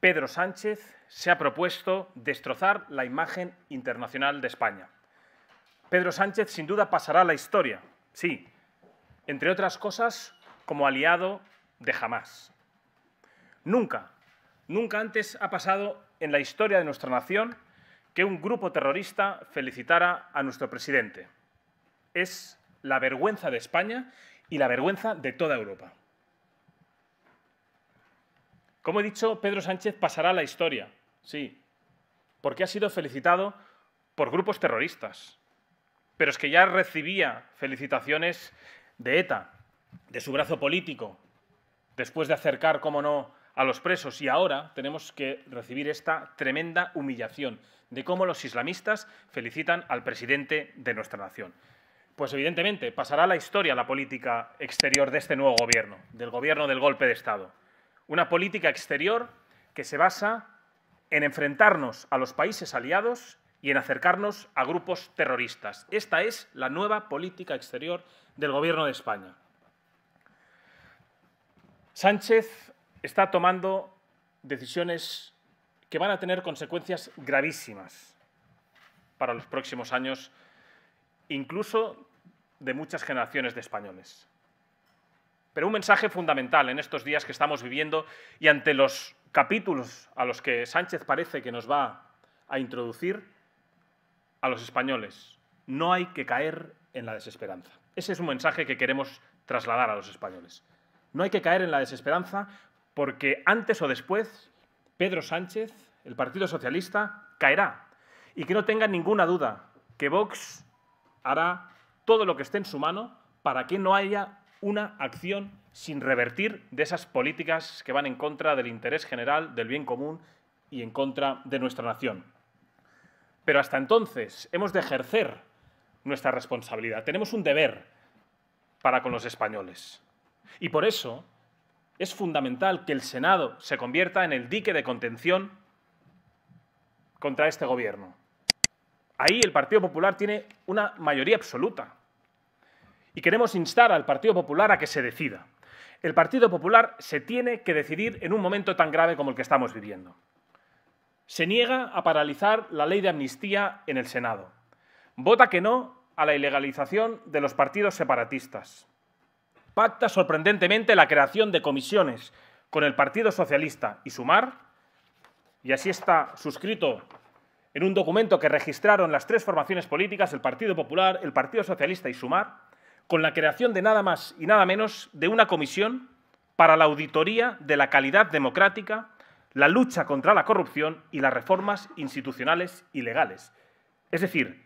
Pedro Sánchez se ha propuesto destrozar la imagen internacional de España. Pedro Sánchez sin duda pasará a la historia, sí, entre otras cosas como aliado de jamás. Nunca, nunca antes ha pasado en la historia de nuestra nación que un grupo terrorista felicitara a nuestro presidente. Es la vergüenza de España y la vergüenza de toda Europa. Como he dicho, Pedro Sánchez pasará a la historia, sí, porque ha sido felicitado por grupos terroristas. Pero es que ya recibía felicitaciones de ETA, de su brazo político, después de acercar, como no, a los presos. Y ahora tenemos que recibir esta tremenda humillación de cómo los islamistas felicitan al presidente de nuestra nación. Pues evidentemente pasará a la historia la política exterior de este nuevo gobierno, del gobierno del golpe de Estado. Una política exterior que se basa en enfrentarnos a los países aliados y en acercarnos a grupos terroristas. Esta es la nueva política exterior del Gobierno de España. Sánchez está tomando decisiones que van a tener consecuencias gravísimas para los próximos años, incluso de muchas generaciones de españoles pero un mensaje fundamental en estos días que estamos viviendo y ante los capítulos a los que Sánchez parece que nos va a introducir a los españoles. No hay que caer en la desesperanza. Ese es un mensaje que queremos trasladar a los españoles. No hay que caer en la desesperanza porque antes o después Pedro Sánchez, el Partido Socialista, caerá. Y que no tengan ninguna duda que Vox hará todo lo que esté en su mano para que no haya una acción sin revertir de esas políticas que van en contra del interés general, del bien común y en contra de nuestra nación. Pero hasta entonces hemos de ejercer nuestra responsabilidad, tenemos un deber para con los españoles. Y por eso es fundamental que el Senado se convierta en el dique de contención contra este gobierno. Ahí el Partido Popular tiene una mayoría absoluta y queremos instar al Partido Popular a que se decida. El Partido Popular se tiene que decidir en un momento tan grave como el que estamos viviendo. Se niega a paralizar la ley de amnistía en el Senado. Vota que no a la ilegalización de los partidos separatistas. Pacta sorprendentemente la creación de comisiones con el Partido Socialista y Sumar, y así está suscrito en un documento que registraron las tres formaciones políticas, el Partido Popular, el Partido Socialista y Sumar, con la creación de nada más y nada menos de una comisión para la auditoría de la calidad democrática, la lucha contra la corrupción y las reformas institucionales y legales. Es decir,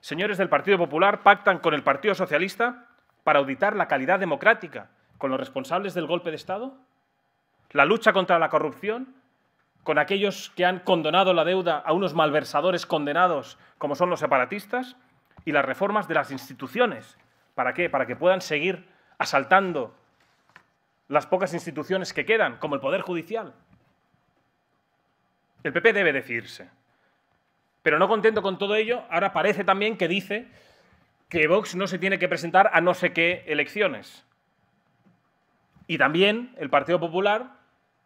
señores del Partido Popular pactan con el Partido Socialista para auditar la calidad democrática con los responsables del golpe de Estado, la lucha contra la corrupción con aquellos que han condonado la deuda a unos malversadores condenados como son los separatistas y las reformas de las instituciones ¿Para qué? Para que puedan seguir asaltando las pocas instituciones que quedan, como el Poder Judicial. El PP debe decirse. Pero no contento con todo ello, ahora parece también que dice que Vox no se tiene que presentar a no sé qué elecciones. Y también el Partido Popular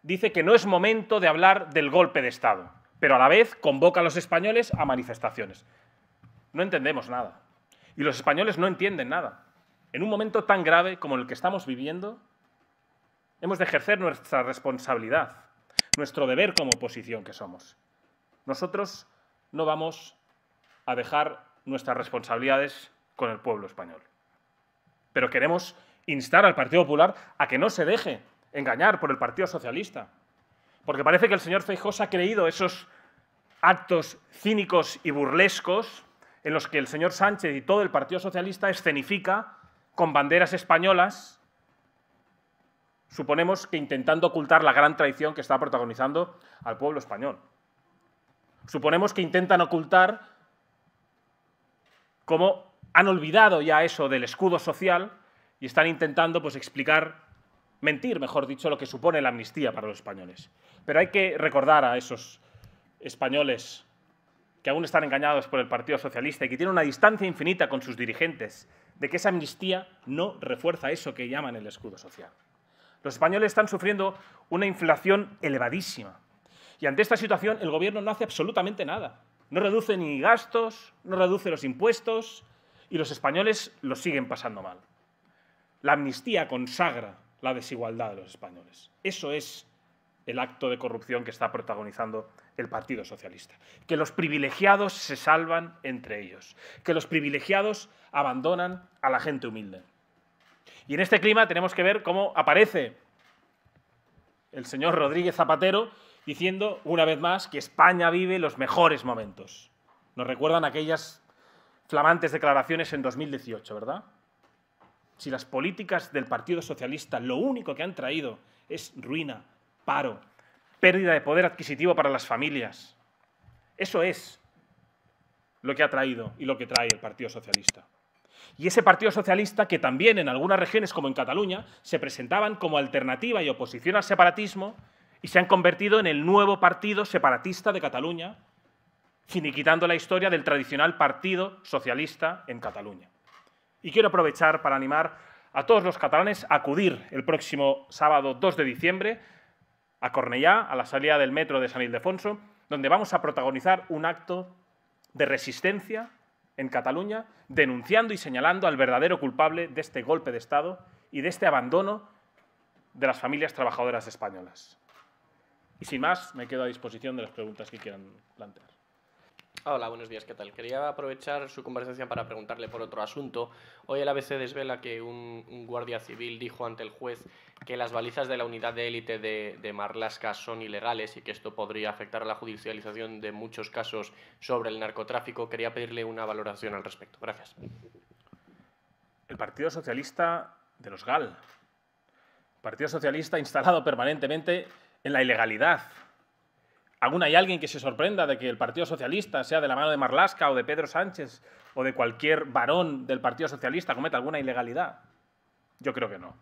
dice que no es momento de hablar del golpe de Estado, pero a la vez convoca a los españoles a manifestaciones. No entendemos nada. Y los españoles no entienden nada en un momento tan grave como el que estamos viviendo, hemos de ejercer nuestra responsabilidad, nuestro deber como oposición que somos. Nosotros no vamos a dejar nuestras responsabilidades con el pueblo español. Pero queremos instar al Partido Popular a que no se deje engañar por el Partido Socialista. Porque parece que el señor Feijóo ha creído esos actos cínicos y burlescos en los que el señor Sánchez y todo el Partido Socialista escenifica con banderas españolas, suponemos que intentando ocultar la gran traición que está protagonizando al pueblo español. Suponemos que intentan ocultar cómo han olvidado ya eso del escudo social y están intentando pues, explicar, mentir, mejor dicho, lo que supone la amnistía para los españoles. Pero hay que recordar a esos españoles que aún están engañados por el Partido Socialista y que tienen una distancia infinita con sus dirigentes de que esa amnistía no refuerza eso que llaman el escudo social. Los españoles están sufriendo una inflación elevadísima. Y ante esta situación el gobierno no hace absolutamente nada. No reduce ni gastos, no reduce los impuestos y los españoles lo siguen pasando mal. La amnistía consagra la desigualdad de los españoles. Eso es el acto de corrupción que está protagonizando el Partido Socialista. Que los privilegiados se salvan entre ellos. Que los privilegiados abandonan a la gente humilde. Y en este clima tenemos que ver cómo aparece el señor Rodríguez Zapatero diciendo una vez más que España vive los mejores momentos. Nos recuerdan aquellas flamantes declaraciones en 2018, ¿verdad? Si las políticas del Partido Socialista lo único que han traído es ruina, paro, pérdida de poder adquisitivo para las familias. Eso es lo que ha traído y lo que trae el Partido Socialista. Y ese Partido Socialista que también en algunas regiones, como en Cataluña, se presentaban como alternativa y oposición al separatismo y se han convertido en el nuevo partido separatista de Cataluña, finiquitando la historia del tradicional Partido Socialista en Cataluña. Y quiero aprovechar para animar a todos los catalanes a acudir el próximo sábado 2 de diciembre a Cornellá, a la salida del metro de San Ildefonso, donde vamos a protagonizar un acto de resistencia en Cataluña, denunciando y señalando al verdadero culpable de este golpe de Estado y de este abandono de las familias trabajadoras españolas. Y sin más, me quedo a disposición de las preguntas que quieran plantear. Hola, buenos días, ¿qué tal? Quería aprovechar su conversación para preguntarle por otro asunto. Hoy el ABC desvela que un, guardia civil dijo ante el juez que las balizas de la unidad de élite de, de, Marlaska son ilegales y que esto podría afectar a la judicialización de muchos casos sobre el narcotráfico. Quería pedirle una valoración al respecto. Gracias. El Partido Socialista de los GAL. Partido Socialista instalado permanentemente en la ilegalidad, Alguna hay alguien que se sorprenda de que el Partido Socialista, sea de la mano de Marlaska o de Pedro Sánchez o de cualquier varón del Partido Socialista, cometa alguna ilegalidad? Yo creo que no.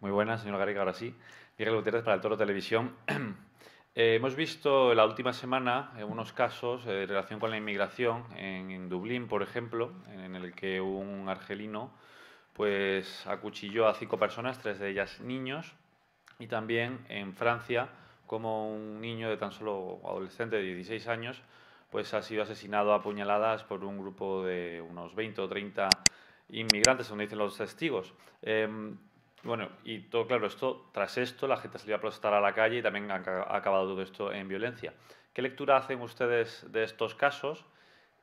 Muy buenas, señor Garriga, ahora sí. Miguel Gutiérrez para el Toro Televisión. Eh, hemos visto la última semana eh, unos casos en eh, relación con la inmigración en, Dublín, por ejemplo, en el que un argelino pues acuchilló a cinco personas, tres de ellas niños, y también en Francia, como un niño de tan solo adolescente de 16 años, pues ha sido asesinado a puñaladas por un grupo de unos 20 o 30 inmigrantes, según dicen los testigos. Em, bueno, y todo claro, esto, tras esto la gente salió a protestar a la calle y también ha acabado todo esto en violencia. ¿Qué lectura hacen ustedes de estos casos?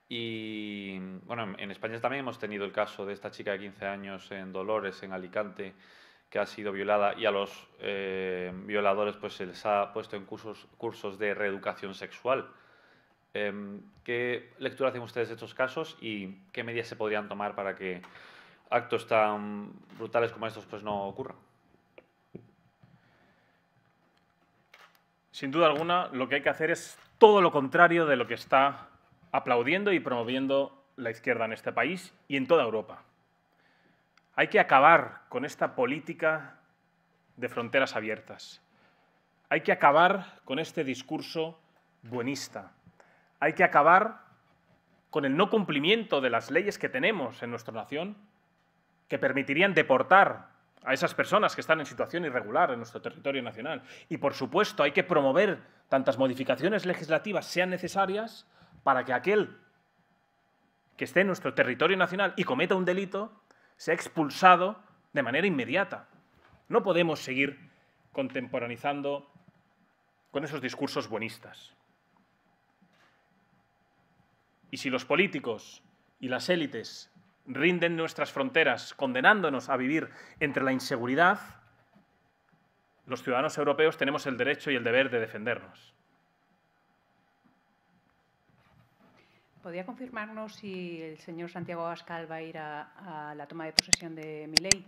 Y bueno, en España también hemos tenido el caso de esta chica de 15 años en Dolores, en Alicante, que ha sido violada y a los eh, violadores pues se les ha puesto en cursos, cursos de reeducación sexual. Em, ¿Qué lectura hacen ustedes de estos casos y qué medidas se podrían tomar para que actos tan brutales como estos pues no ocurran? Sin duda alguna, lo que hay que hacer es todo lo contrario de lo que está aplaudiendo y promoviendo la izquierda en este país y en toda Europa. Hay que acabar con esta política de fronteras abiertas. Hay que acabar con este discurso buenista. Hay que acabar con el no cumplimiento de las leyes que tenemos en nuestra nación que permitirían deportar a esas personas que están en situación irregular en nuestro territorio nacional. Y por supuesto hay que promover tantas modificaciones legislativas sean necesarias para que aquel que esté en nuestro territorio nacional y cometa un delito sea expulsado de manera inmediata. No podemos seguir contemporaneizando con esos discursos buenistas. Y si los políticos y las élites rinden nuestras fronteras condenándonos a vivir entre la inseguridad, los ciudadanos europeos tenemos el derecho y el deber de defendernos. ¿Podría confirmarnos si el señor Santiago Abascal va a ir a, la toma de posesión de Miley?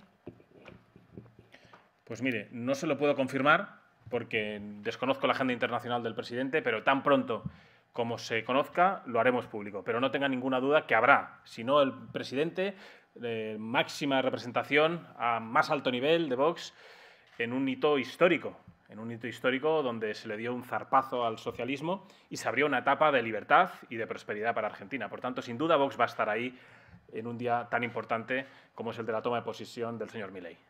Pues mire, no se lo puedo confirmar porque desconozco la agenda internacional del presidente, pero tan pronto como se conozca lo haremos público. Pero no tenga ninguna duda que habrá, si no el presidente, máxima representación a más alto nivel de Vox en un hito histórico en un hito histórico donde se le dio un zarpazo al socialismo y se abrió una etapa de libertad y de prosperidad para Argentina. Por tanto, sin duda, Vox va a estar ahí en un día tan importante como es el de la toma de posición del señor Milei.